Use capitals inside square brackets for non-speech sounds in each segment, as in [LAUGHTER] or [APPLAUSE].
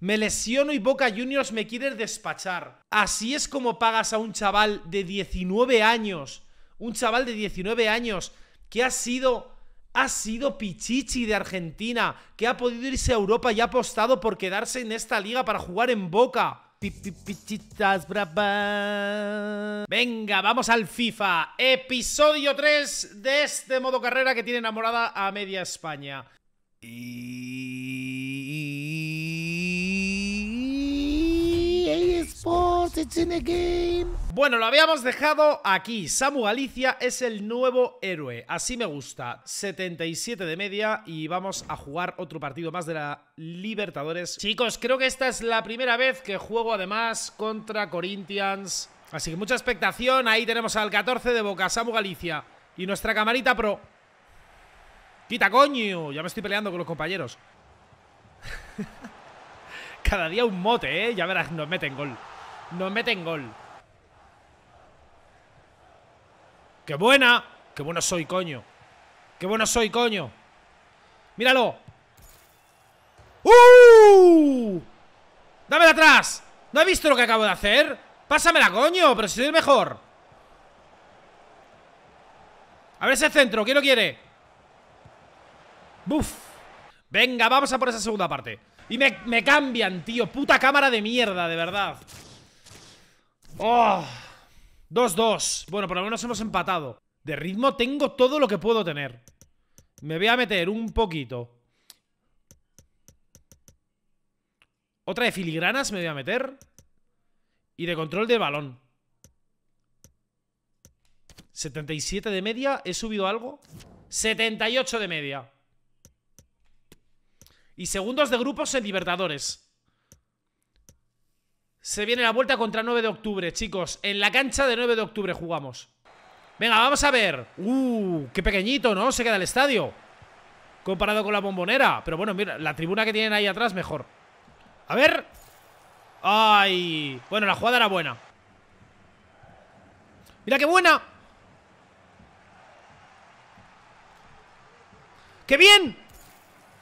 Me lesiono y Boca Juniors me quiere despachar. Así es como pagas a un chaval de 19 años. Un chaval de 19 años que ha sido ha sido Pichichi de Argentina, que ha podido irse a Europa y ha apostado por quedarse en esta liga para jugar en Boca. Pichitas brava. Venga, vamos al FIFA. Episodio 3 de este modo carrera que tiene enamorada a media España. Y it's in game. Bueno, lo habíamos dejado aquí. Samu Galicia es el nuevo héroe. Así me gusta. 77 de media y vamos a jugar otro partido más de la Libertadores. Chicos, creo que esta es la primera vez que juego además contra Corinthians. Así que mucha expectación. Ahí tenemos al 14 de Boca, Samu Galicia. Y nuestra camarita pro. Quita coño. Ya me estoy peleando con los compañeros. [LAUGHS] Cada día un mote, ¿eh? Ya verás, nos meten gol no meten gol. ¡Qué buena! ¡Qué bueno soy, coño! ¡Qué bueno soy, coño! ¡Míralo! ¡Uh! de atrás! ¿No he visto lo que acabo de hacer? ¡Pásamela, coño! ¡Pero si soy mejor! A ver ese centro, ¿quién lo quiere? ¡Buf! Venga, vamos a por esa segunda parte Y me, me cambian, tío, puta cámara de mierda, de verdad 2 2-2. Bueno, por lo menos hemos empatado. De ritmo tengo todo lo que puedo tener. Me voy a meter un poquito. Otra de filigranas me voy a meter. Y de control de balón. 77 de media. ¿He subido algo? 78 de media. Y segundos de grupos en Libertadores. Se viene la vuelta contra 9 de octubre, chicos. En la cancha de 9 de octubre jugamos. Venga, vamos a ver. Uh, qué pequeñito, ¿no? Se queda el estadio. Comparado con la bombonera. Pero bueno, mira, la tribuna que tienen ahí atrás mejor. A ver. Ay. Bueno, la jugada era buena. Mira qué buena. ¡Qué bien!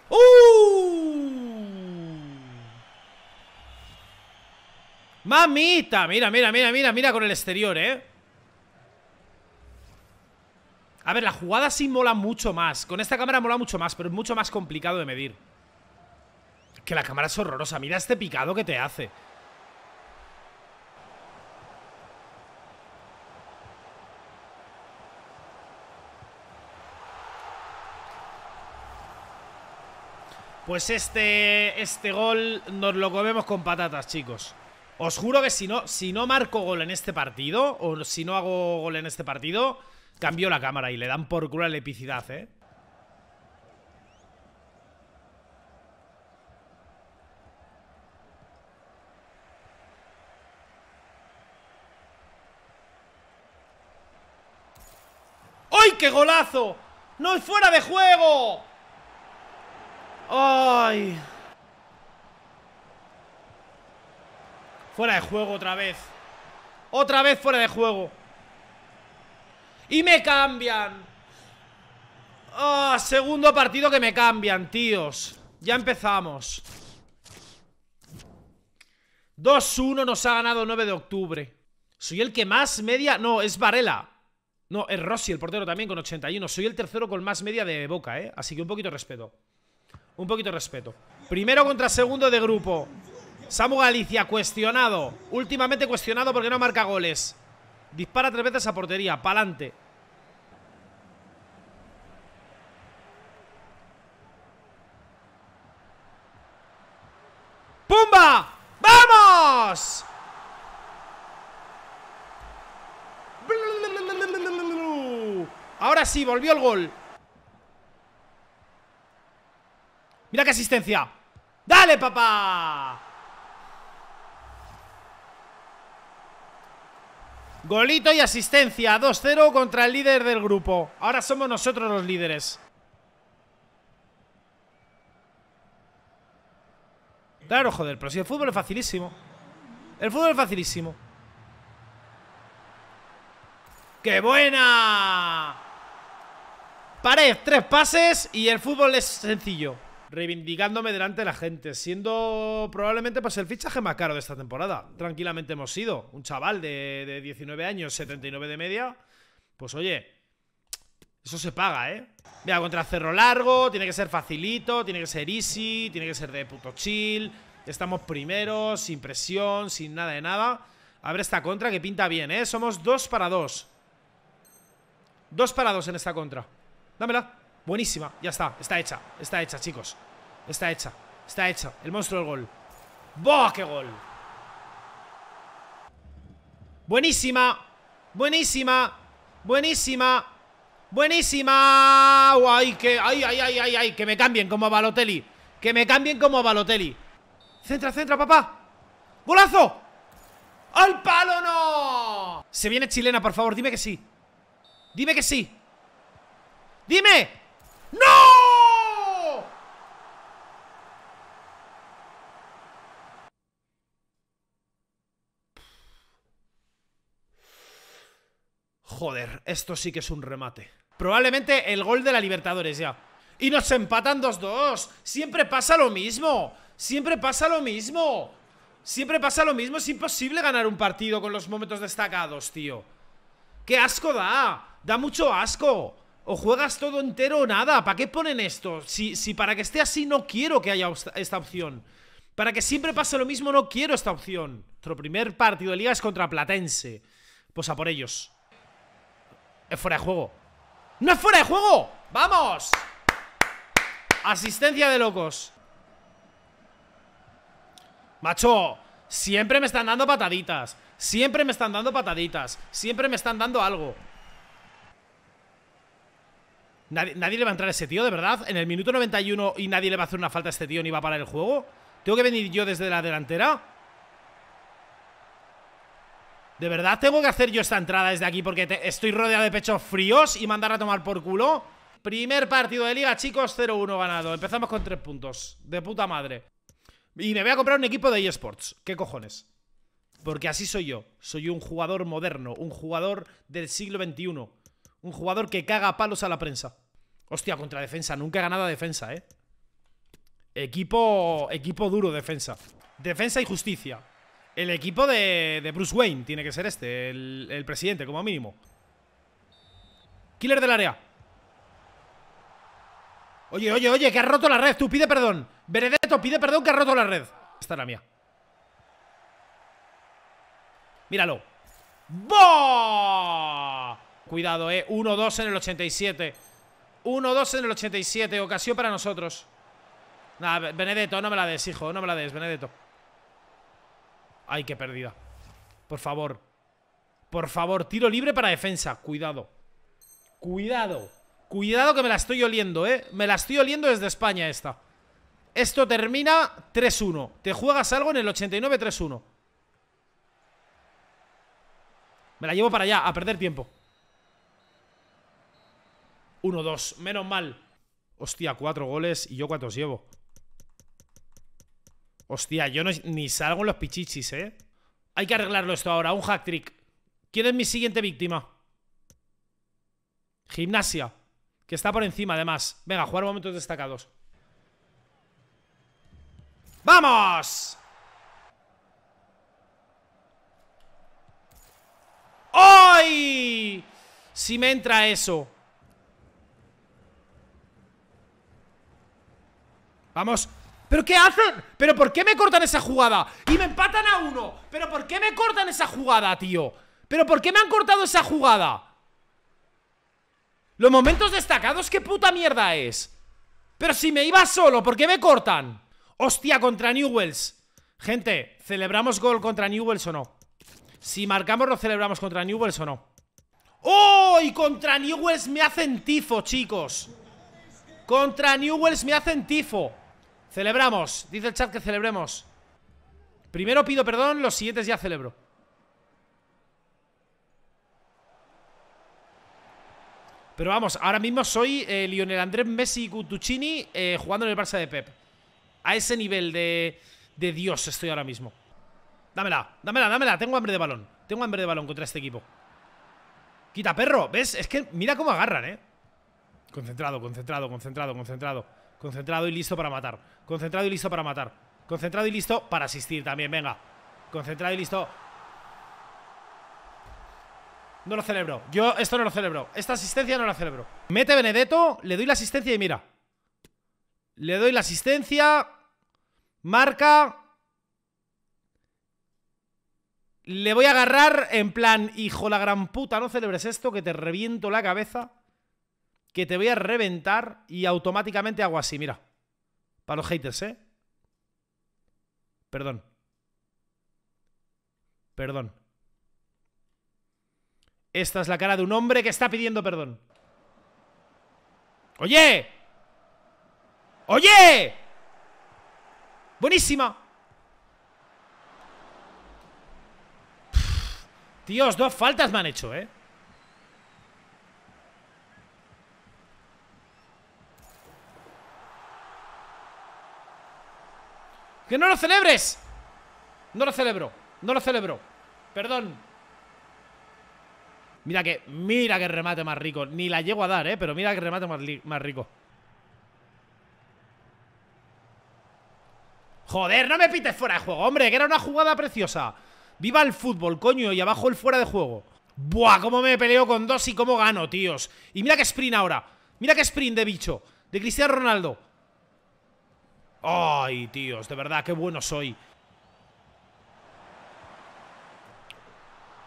¡Uh! ¡Mamita! Mira, mira, mira, mira, mira con el exterior, ¿eh? A ver, la jugada sí mola mucho más. Con esta cámara mola mucho más, pero es mucho más complicado de medir. Que la cámara es horrorosa. Mira este picado que te hace. Pues este, este gol nos lo comemos con patatas, chicos. Os juro que si no, si no marco gol en este partido, o si no hago gol en este partido, cambio la cámara y le dan por culo la epicidad, ¿eh? ¡Ay, qué golazo! ¡No es fuera de juego! ¡Ay! Fuera de juego otra vez. Otra vez fuera de juego. Y me cambian. Oh, segundo partido que me cambian, tíos. Ya empezamos. 2-1 nos ha ganado 9 de octubre. Soy el que más media... No, es Varela. No, es Rossi, el portero también, con 81. Soy el tercero con más media de Boca, ¿eh? Así que un poquito de respeto. Un poquito de respeto. Primero contra segundo de grupo. Samu Galicia, cuestionado. Últimamente cuestionado porque no marca goles. Dispara tres veces a portería. Pa'lante. ¡Pumba! ¡Vamos! Ahora sí, volvió el gol. Mira qué asistencia. ¡Dale, papá! Golito y asistencia, 2-0 contra el líder del grupo. Ahora somos nosotros los líderes. Claro, joder, pero si el fútbol es facilísimo. El fútbol es facilísimo. ¡Qué buena! Pared, tres pases y el fútbol es sencillo reivindicándome delante de la gente, siendo probablemente pues, el fichaje más caro de esta temporada. Tranquilamente hemos sido un chaval de, 19 años, 79 de media. Pues oye, eso se paga, ¿eh? Vea, contra Cerro Largo, tiene que ser facilito, tiene que ser easy, tiene que ser de puto chill. Estamos primeros, sin presión, sin nada de nada. A ver esta contra que pinta bien, ¿eh? Somos dos para dos. Dos para dos en esta contra. Dámela. Buenísima, ya está, está hecha Está hecha, chicos Está hecha, está hecha, el monstruo del gol ¡Bah, qué gol! Buenísima Buenísima Buenísima Buenísima ¡Ay, que, ay, ay, ay, ay, ay! Que me cambien como Balotelli Que me cambien como Balotelli Centra, centra, papá ¡Golazo! ¡Al palo no! Se viene chilena, por favor, dime que sí Dime que sí ¡Dime! ¡No! Joder, esto sí que es un remate. Probablemente el gol de la Libertadores ya. Y nos empatan 2-2. Siempre pasa lo mismo. Siempre pasa lo mismo. Siempre pasa lo mismo. Es imposible ganar un partido con los momentos destacados, tío. ¡Qué asco da! Da mucho asco. O juegas todo entero o nada. ¿Para qué ponen esto? Si, para que esté así no quiero que haya esta opción. Para que siempre pase lo mismo no quiero esta opción. Nuestro primer partido de liga es contra Platense. Pues a por ellos. Es fuera de juego. ¡No es fuera de juego! ¡Vamos! Asistencia de locos. Macho, siempre me están dando pataditas. Siempre me están dando pataditas. Siempre me están dando algo. ¿Nadie, le va a entrar a ese tío, de verdad? ¿En el minuto 91 y nadie le va a hacer una falta a este tío ni va a parar el juego? ¿Tengo que venir yo desde la delantera? ¿De verdad tengo que hacer yo esta entrada desde aquí porque estoy rodeado de pechos fríos y mandar a tomar por culo? Primer partido de liga, chicos, 0-1 ganado. Empezamos con tres puntos. De puta madre. Y me voy a comprar un equipo de eSports. ¿Qué cojones? Porque así soy yo. Soy un jugador moderno, un jugador del siglo XXI. Un jugador que caga palos a la prensa. Hostia, contra defensa. Nunca he ganado defensa, ¿eh? Equipo, equipo duro, defensa. Defensa y justicia. El equipo de, de Bruce Wayne tiene que ser este, el, presidente, como mínimo. Killer del área. Oye, oye, oye, que has roto la red. Tú pide perdón. Benedetto, pide perdón que ha roto la red. Esta es la mía. Míralo. Cuidado, eh. 1-2 en el 87. 1-2 en el 87, ocasión para nosotros. Nada, Benedetto, no me la des, hijo, no me la des, Benedetto. Ay, qué pérdida. Por favor. Por favor, tiro libre para defensa. Cuidado. Cuidado. Cuidado que me la estoy oliendo, ¿eh? Me la estoy oliendo desde España esta. Esto termina 3-1. Te juegas algo en el 89-3-1. Me la llevo para allá, a perder tiempo. 1-2. Menos mal. Hostia, cuatro goles. ¿Y yo cuántos llevo? Hostia, yo ni salgo en los pichichis, ¿eh? Hay que arreglarlo esto ahora. Un hack trick. ¿Quién es mi siguiente víctima? Gimnasia. Que está por encima, además. Venga, jugar momentos destacados. ¡Vamos! ¡Ay! Si me entra eso. Vamos ¿Pero qué hacen? ¿Pero por qué me cortan esa jugada? Y me empatan a uno ¿Pero por qué me cortan esa jugada, tío? ¿Pero por qué me han cortado esa jugada? Los momentos destacados, ¿qué puta mierda es? Pero si me iba solo, ¿por qué me cortan? Hostia, contra Newells Gente, ¿celebramos gol contra Newells o no? Si marcamos, ¿lo celebramos contra Newells o no? ¡Oh! Y contra Newells me hacen tifo, chicos Contra Newells me hacen tifo Celebramos. Dice el chat que celebremos. Primero pido perdón, los siguientes ya celebro. Pero vamos, ahora mismo soy eh, Lionel Andrés Messi Cutuccini eh, jugando en el Barça de Pep. A ese nivel de, de Dios estoy ahora mismo. Dámela, dámela, dámela. Tengo hambre de balón. Tengo hambre de balón contra este equipo. Quita, perro. ¿Ves? Es que mira cómo agarran, ¿eh? Concentrado, concentrado, concentrado, concentrado. Concentrado y listo para matar. Concentrado y listo para matar. Concentrado y listo para asistir también. Venga. Concentrado y listo. No lo celebro. Yo esto no lo celebro. Esta asistencia no la celebro. Mete Benedetto. Le doy la asistencia y mira. Le doy la asistencia. Marca. Le voy a agarrar en plan, hijo la gran puta, no celebres esto que te reviento la cabeza que te voy a reventar y automáticamente hago así, mira. Para los haters, ¿eh? Perdón. Perdón. Esta es la cara de un hombre que está pidiendo perdón. ¡Oye! ¡Oye! ¡Buenísima! Tíos, dos faltas me han hecho, ¿eh? ¡Que no lo celebres! No lo celebro, no lo celebro Perdón Mira que, mira que remate más rico Ni la llego a dar, eh, pero mira que remate más, más rico Joder, no me pites fuera de juego, hombre Que era una jugada preciosa Viva el fútbol, coño, y abajo el fuera de juego Buah, cómo me peleo con dos y cómo gano, tíos Y mira que sprint ahora Mira que sprint de bicho, de Cristiano Ronaldo ¡Ay, tíos! De verdad, qué bueno soy.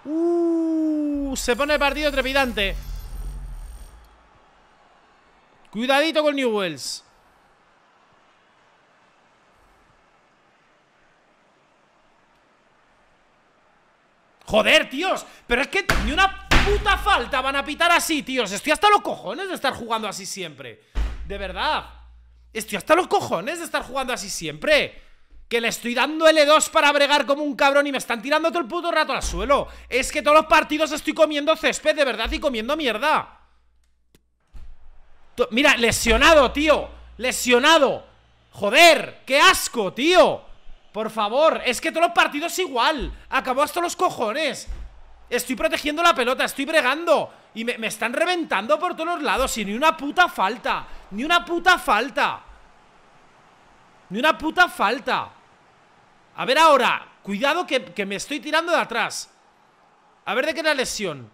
Uh, se pone el partido trepidante. Cuidadito con Newells. Joder, tíos, pero es que ni una puta falta van a pitar así, tíos Estoy hasta los cojones de estar jugando así siempre De verdad Estoy hasta los cojones de estar jugando así siempre. Que le estoy dando L2 e para bregar como un cabrón y me están tirando todo el puto rato al suelo. Es que todos los partidos estoy comiendo césped de verdad y comiendo mierda. Mira, lesionado, tío. Lesionado. Joder, qué asco, tío. Por favor, es que todos los partidos igual. Acabo hasta los cojones. Estoy protegiendo la pelota, estoy bregando. Y me, están reventando por todos los lados y ni una puta falta. Ni una puta falta. Ni una puta falta. A ver ahora. Cuidado que, me estoy tirando de atrás. A ver de qué era lesión.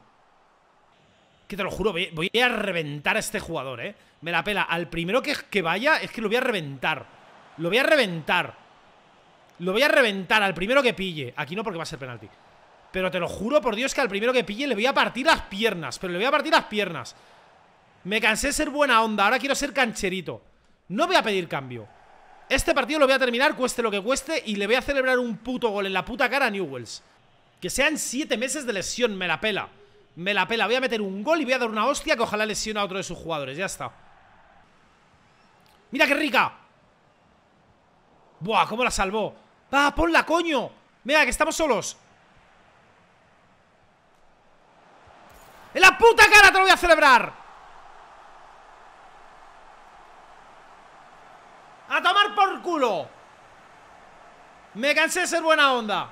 Que te lo juro, voy, a reventar a este jugador, ¿eh? Me la pela. Al primero que, que vaya es que lo voy a reventar. Lo voy a reventar. Lo voy a reventar al primero que pille. Aquí no porque va a ser penalti. Pero te lo juro por Dios que al primero que pille le voy a partir las piernas. Pero le voy a partir las piernas. Me cansé de ser buena onda, ahora quiero ser cancherito. No voy a pedir cambio. Este partido lo voy a terminar, cueste lo que cueste, y le voy a celebrar un puto gol en la puta cara a Newells. Que sean siete meses de lesión, me la pela. Me la pela, voy a meter un gol y voy a dar una hostia que ojalá lesione a otro de sus jugadores, ya está. ¡Mira qué rica! Buah, cómo la salvó. ¡Va, ponla, coño! Mira, que estamos solos. ¡En la puta cara te lo voy a celebrar! culo. Me cansé de ser buena onda.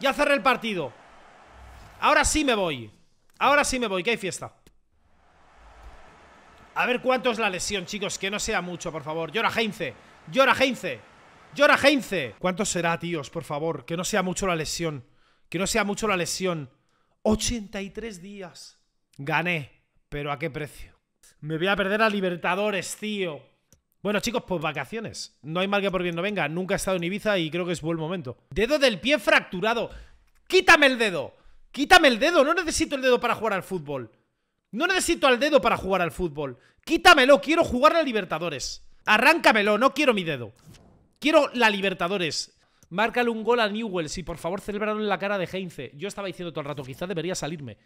Ya cerré el partido. Ahora sí me voy. Ahora sí me voy, que hay fiesta. A ver cuánto es la lesión, chicos. Que no sea mucho, por favor. Llora Heinze. Llora Heinze. Llora Heinze. ¿Cuánto será, tíos? Por favor. Que no sea mucho la lesión. Que no sea mucho la lesión. 83 días. Gané. Pero ¿a qué precio? Me voy a perder a Libertadores, tío. Bueno, chicos, pues vacaciones. No hay mal que por bien no venga. Nunca he estado en Ibiza y creo que es buen momento. Dedo del pie fracturado. ¡Quítame el dedo! ¡Quítame el dedo! No necesito el dedo para jugar al fútbol. No necesito el dedo para jugar al fútbol. Quítamelo, quiero jugar a Libertadores. Arráncamelo, no quiero mi dedo. Quiero la Libertadores. Márcale un gol a Newell y por favor celebraron en la cara de Heinze. Yo estaba diciendo todo el rato, quizás debería salirme.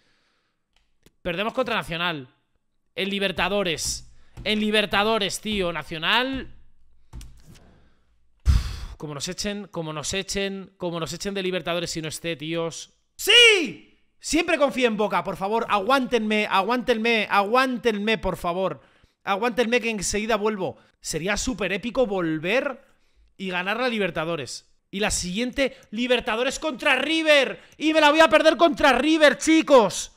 Perdemos contra Nacional. El Libertadores. En Libertadores, tío, Nacional. como nos echen, como nos echen, como nos echen de Libertadores si no esté, tíos. ¡Sí! Siempre confío en Boca, por favor. Aguántenme, aguántenme, aguántenme, por favor. Aguántenme que enseguida vuelvo. Sería súper épico volver y ganar la Libertadores. Y la siguiente, Libertadores contra River. Y me la voy a perder contra River, chicos.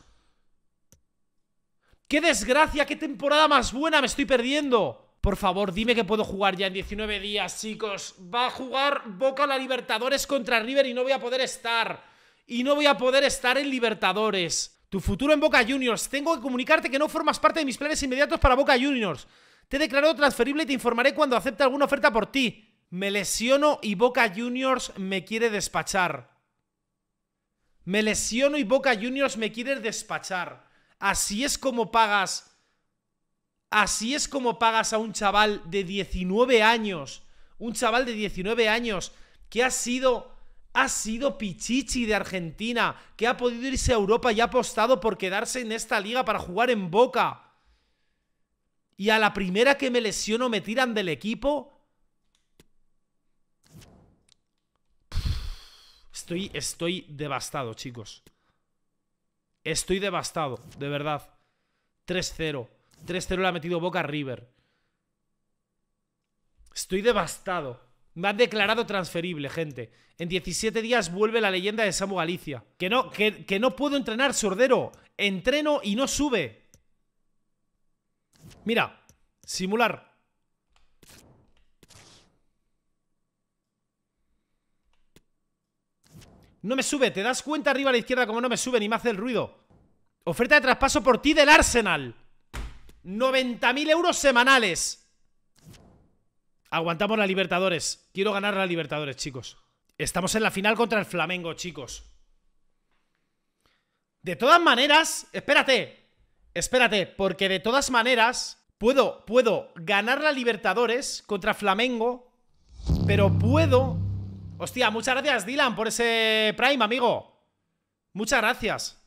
¡Qué desgracia! ¡Qué temporada más buena me estoy perdiendo! Por favor, dime que puedo jugar ya en 19 días, chicos. Va a jugar Boca la Libertadores contra River y no voy a poder estar. Y no voy a poder estar en Libertadores. Tu futuro en Boca Juniors. Tengo que comunicarte que no formas parte de mis planes inmediatos para Boca Juniors. Te he declarado transferible y te informaré cuando acepte alguna oferta por ti. Me lesiono y Boca Juniors me quiere despachar. Me lesiono y Boca Juniors me quiere despachar. Así es como pagas. Así es como pagas a un chaval de 19 años. Un chaval de 19 años que ha sido. Ha sido Pichichi de Argentina. Que ha podido irse a Europa y ha apostado por quedarse en esta liga para jugar en boca. Y a la primera que me lesiono me tiran del equipo. Estoy, estoy devastado, chicos. Estoy devastado, de verdad. 3-0. 3-0 le ha metido Boca River. Estoy devastado. Me han declarado transferible, gente. En 17 días vuelve la leyenda de Samu Galicia. Que no, que, que no puedo entrenar, sordero. Entreno y no sube. Mira, simular. No me sube, ¿te das cuenta arriba a la izquierda como no me sube ni me hace el ruido? Oferta de traspaso por ti del Arsenal 90.000 euros semanales Aguantamos la Libertadores Quiero ganar la Libertadores, chicos Estamos en la final contra el Flamengo, chicos De todas maneras, espérate Espérate, porque de todas maneras Puedo, puedo ganar la Libertadores contra Flamengo Pero puedo Hostia, muchas gracias, Dylan, por ese Prime, amigo. Muchas gracias.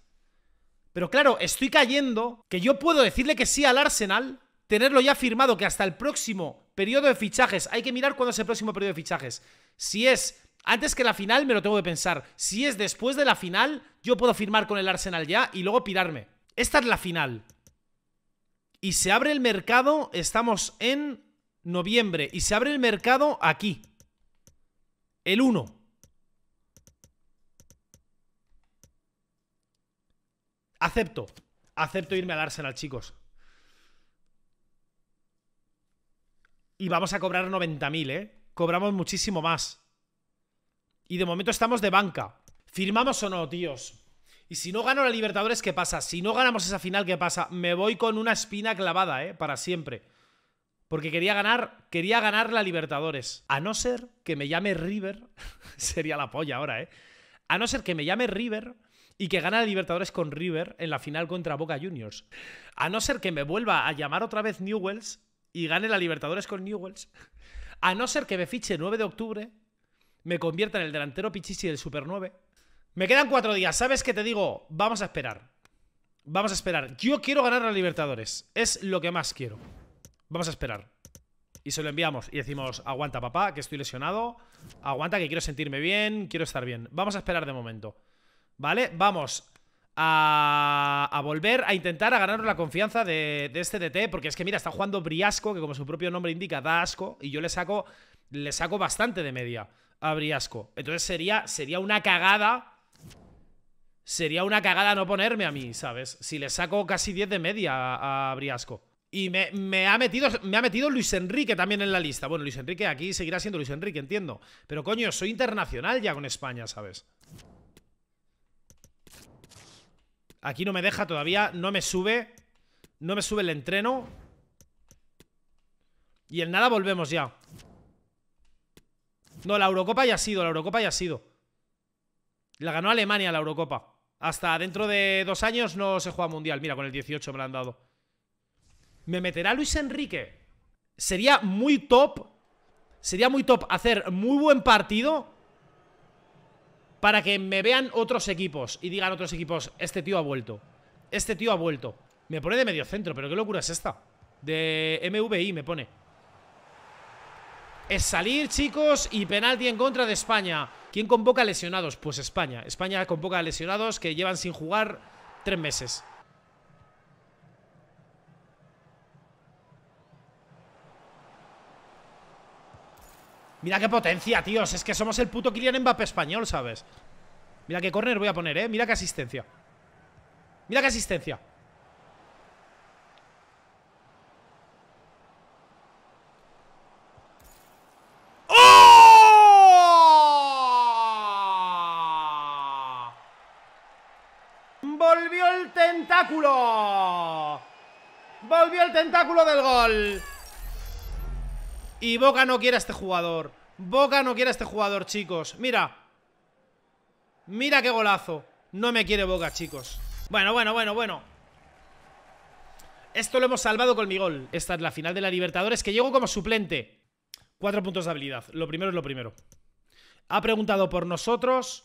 Pero claro, estoy cayendo que yo puedo decirle que sí al Arsenal, tenerlo ya firmado que hasta el próximo periodo de fichajes, hay que mirar cuándo es el próximo periodo de fichajes. Si es antes que la final, me lo tengo que pensar. Si es después de la final, yo puedo firmar con el Arsenal ya y luego pirarme. Esta es la final. Y se abre el mercado, estamos en noviembre, y se abre el mercado aquí. El 1. Acepto. Acepto irme al Arsenal, chicos. Y vamos a cobrar 90.000, ¿eh? Cobramos muchísimo más. Y de momento estamos de banca. ¿Firmamos o no, tíos? Y si no gano la Libertadores, ¿qué pasa? Si no ganamos esa final, ¿qué pasa? Me voy con una espina clavada, ¿eh? Para siempre. Porque quería ganar, quería ganar la Libertadores. A no ser que me llame River, [LAUGHS] sería la polla ahora, ¿eh? A no ser que me llame River y que gane la Libertadores con River en la final contra Boca Juniors. A no ser que me vuelva a llamar otra vez Newells y gane la Libertadores con Newells. A no ser que me fiche 9 de octubre, me convierta en el delantero Pichichi del Super 9. Me quedan cuatro días. ¿Sabes qué te digo? Vamos a esperar. Vamos a esperar. Yo quiero ganar la Libertadores. Es lo que más quiero. Vamos a esperar. Y se lo enviamos y decimos, aguanta papá, que estoy lesionado. Aguanta que quiero sentirme bien, quiero estar bien. Vamos a esperar de momento. ¿Vale? Vamos a, volver a intentar a ganarnos la confianza de, este DT. Porque es que mira, está jugando Briasco, que como su propio nombre indica, da asco. Y yo le saco, le saco bastante de media a Briasco. Entonces sería, sería una cagada sería una cagada no ponerme a mí, ¿sabes? Si le saco casi 10 de media a, Briasco. Y me, ha metido, me ha metido Luis Enrique también en la lista. Bueno, Luis Enrique aquí seguirá siendo Luis Enrique, entiendo. Pero coño, soy internacional ya con España, ¿sabes? Aquí no me deja todavía, no me sube. No me sube el entreno. Y en nada volvemos ya. No, la Eurocopa ya ha sido, la Eurocopa ya ha sido. La ganó Alemania la Eurocopa. Hasta dentro de dos años no se juega Mundial. Mira, con el 18 me la han dado. ¿Me meterá Luis Enrique? Sería muy top. Sería muy top hacer muy buen partido para que me vean otros equipos y digan otros equipos, este tío ha vuelto. Este tío ha vuelto. Me pone de medio centro, pero qué locura es esta. De MVI me pone. Es salir, chicos, y penalti en contra de España. ¿Quién convoca lesionados? Pues España. España convoca lesionados que llevan sin jugar tres meses. Mira qué potencia, tíos Es que somos el puto Kylian Mbappé español, ¿sabes? Mira qué corner voy a poner, ¿eh? Mira qué asistencia Mira qué asistencia ¡Oh! ¡Volvió el tentáculo! ¡Volvió el tentáculo del gol! Y Boca no quiere a este jugador. Boca no quiere a este jugador, chicos. Mira. Mira qué golazo. No me quiere Boca, chicos. Bueno, bueno, bueno, bueno. Esto lo hemos salvado con mi gol. Esta es la final de la Libertadores, que llego como suplente. Cuatro puntos de habilidad. Lo primero es lo primero. Ha preguntado por nosotros.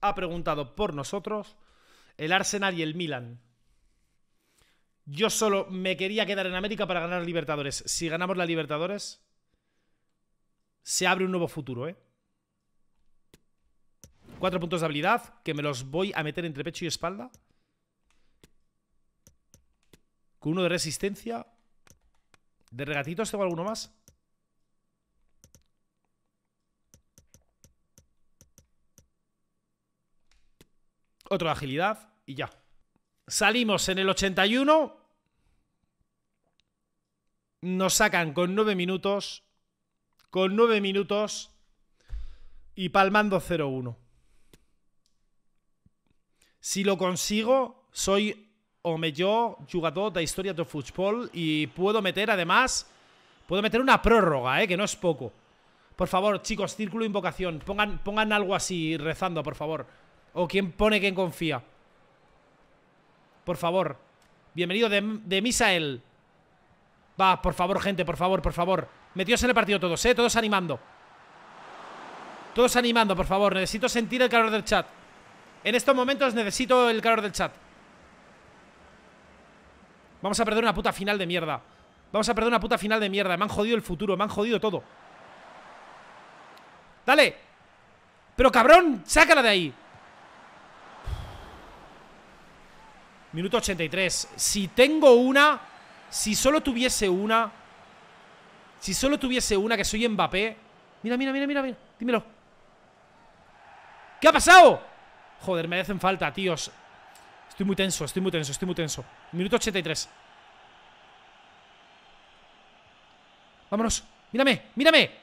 Ha preguntado por nosotros. El Arsenal y el Milan. Yo solo me quería quedar en América para ganar Libertadores. Si ganamos la Libertadores, se abre un nuevo futuro, ¿eh? Cuatro puntos de habilidad que me los voy a meter entre pecho y espalda. Con uno de resistencia. ¿De regatitos tengo alguno más? Otro de agilidad y ya. Salimos en el 81. Nos sacan con 9 minutos. Con 9 minutos. Y palmando 0-1. Si lo consigo, soy o yo jugador de historia de fútbol y puedo meter además, puedo meter una prórroga, eh, que no es poco. Por favor, chicos, círculo invocación, pongan, pongan algo así rezando, por favor. O quien pone, quien confía. Por favor. Bienvenido de, de Misael. Va, por favor, gente, por favor, por favor. Metidos en el partido todos, ¿eh? Todos animando. Todos animando, por favor. Necesito sentir el calor del chat. En estos momentos necesito el calor del chat. Vamos a perder una puta final de mierda. Vamos a perder una puta final de mierda. Me han jodido el futuro, me han jodido todo. ¡Dale! ¡Pero cabrón! ¡Sácala de ahí! Minuto 83. Si tengo una, si solo tuviese una, si solo tuviese una que soy Mbappé. Mira, mira, mira, mira, mira. Dímelo. ¿Qué ha pasado? Joder, me hacen falta, tíos. Estoy muy tenso, estoy muy tenso, estoy muy tenso. Minuto 83. Vámonos. Mírame, mírame.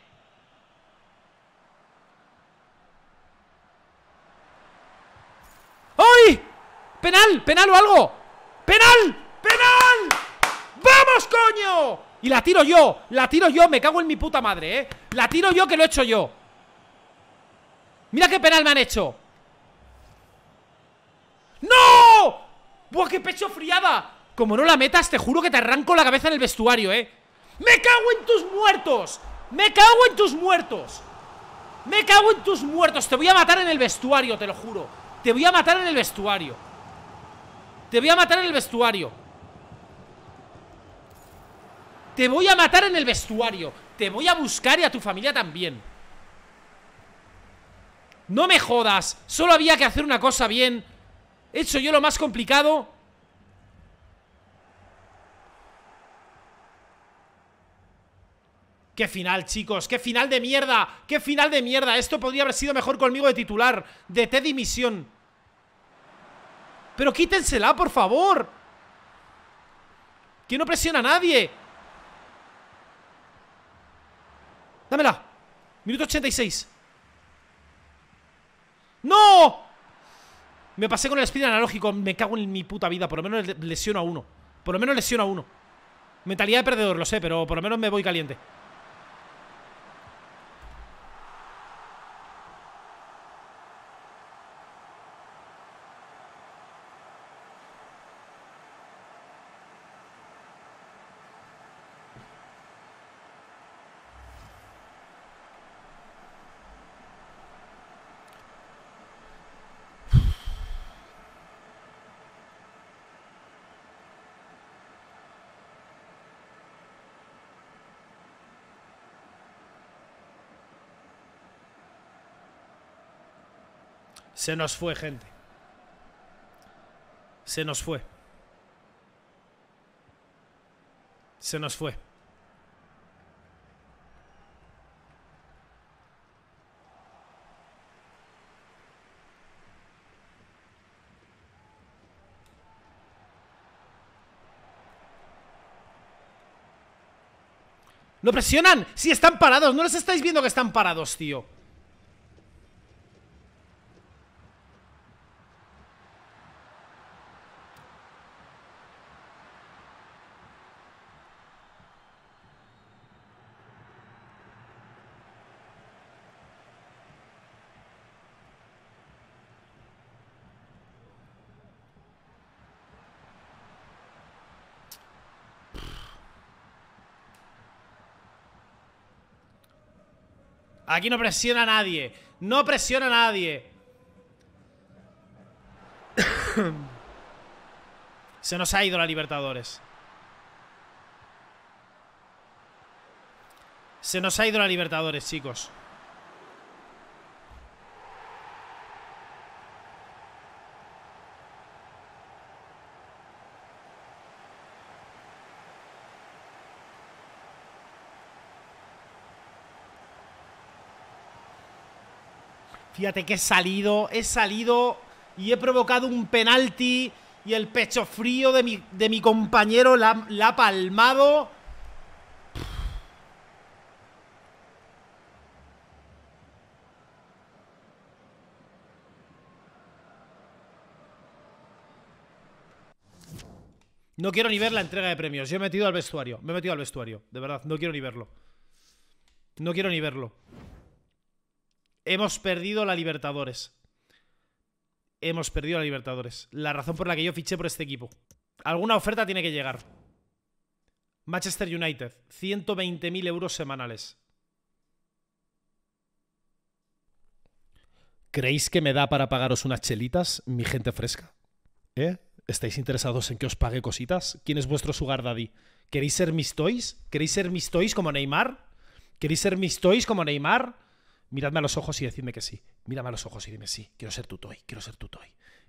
¡Penal! ¡Penal o algo! ¡Penal! ¡Penal! ¡Vamos, coño! Y la tiro yo, la tiro yo, me cago en mi puta madre, ¿eh? La tiro yo que lo he hecho yo. Mira qué penal me han hecho. ¡No! ¡Buah, qué pecho friada! Como no la metas, te juro que te arranco la cabeza en el vestuario, ¿eh? ¡Me cago en tus muertos! ¡Me cago en tus muertos! ¡Me cago en tus muertos! Te voy a matar en el vestuario, te lo juro. Te voy a matar en el vestuario. Te voy a matar en el vestuario. Te voy a matar en el vestuario. Te voy a buscar y a tu familia también. No me jodas. Solo había que hacer una cosa bien. He hecho yo lo más complicado. ¡Qué final, chicos! ¡Qué final de mierda! ¡Qué final de mierda! Esto podría haber sido mejor conmigo de titular. De Teddy Misión. Pero quítensela, por favor. Que no presiona a nadie. Dámela. Minuto 86. ¡No! Me pasé con el speed analógico. Me cago en mi puta vida. Por lo menos lesiono a uno. Por lo menos lesiono a uno. Mentalidad de perdedor, lo sé, pero por lo menos me voy caliente. Se nos fue, gente. Se nos fue. Se nos fue. ¡Lo presionan! ¡Sí están parados! ¿No les estáis viendo que están parados, tío? Aquí no presiona a nadie. No presiona a nadie. [COUGHS] Se nos ha ido la Libertadores. Se nos ha ido la Libertadores, chicos. Fíjate que he salido, he salido y he provocado un penalti y el pecho frío de mi, compañero la, ha palmado. No quiero ni ver la entrega de premios. Yo he metido al vestuario. Me he metido al vestuario. De verdad, no quiero ni verlo. No quiero ni verlo. Hemos perdido la Libertadores. Hemos perdido la Libertadores. La razón por la que yo fiché por este equipo. Alguna oferta tiene que llegar. Manchester United, 120.000 euros semanales. ¿Creéis que me da para pagaros unas chelitas, mi gente fresca? ¿Eh? ¿Estáis interesados en que os pague cositas? ¿Quién es vuestro sugar daddy? ¿Queréis ser mis toys? ¿Queréis ser mis toys como Neymar? ¿Queréis ser mis toys como Neymar? miradme a los ojos y decidme que sí. Mírame a los ojos y dime sí. Quiero ser tu toy, quiero ser tu toy.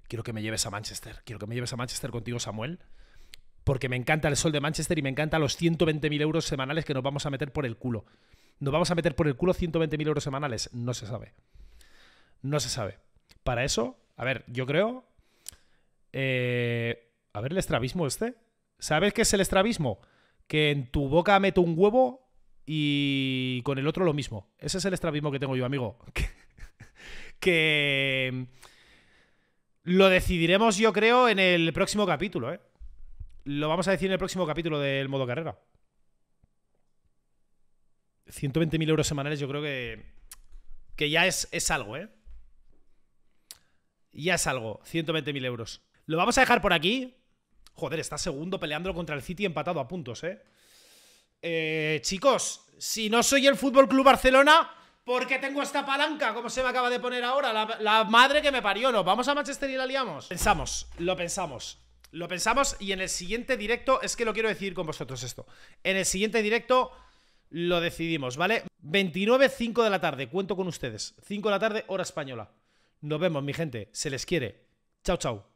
Quiero que me lleves a Manchester. Quiero que me lleves a Manchester contigo, Samuel. Porque me encanta el sol de Manchester y me encanta los 120.000 euros semanales que nos vamos a meter por el culo. ¿Nos vamos a meter por el culo 120.000 euros semanales? No se sabe. No se sabe. Para eso, a ver, yo creo. Eh, a ver, el estrabismo este. ¿Sabes qué es el estrabismo? Que en tu boca meto un huevo y con el otro lo mismo. Ese es el estrabismo que tengo yo, amigo. [LAUGHS] que, mm, lo decidiremos, yo creo, en el próximo capítulo, ¿eh? Lo vamos a decir en el próximo capítulo del modo carrera. 120.000 euros semanales, yo creo que. Que ya es, es algo, ¿eh? Ya es algo. 120.000 euros. Lo vamos a dejar por aquí. Joder, está segundo peleando contra el City empatado a puntos, ¿eh? Eh, chicos, si no soy el Fútbol Club Barcelona, ¿por qué tengo esta palanca? Como se me acaba de poner ahora, la, madre que me parió. ¿no? vamos a Manchester y la liamos. Pensamos, lo pensamos. Lo pensamos y en el siguiente directo, es que lo quiero decir con vosotros esto. En el siguiente directo lo decidimos, ¿vale? 29, 5 de la tarde, cuento con ustedes. 5 de la tarde, hora española. Nos vemos, mi gente. Se les quiere. Chao, chao.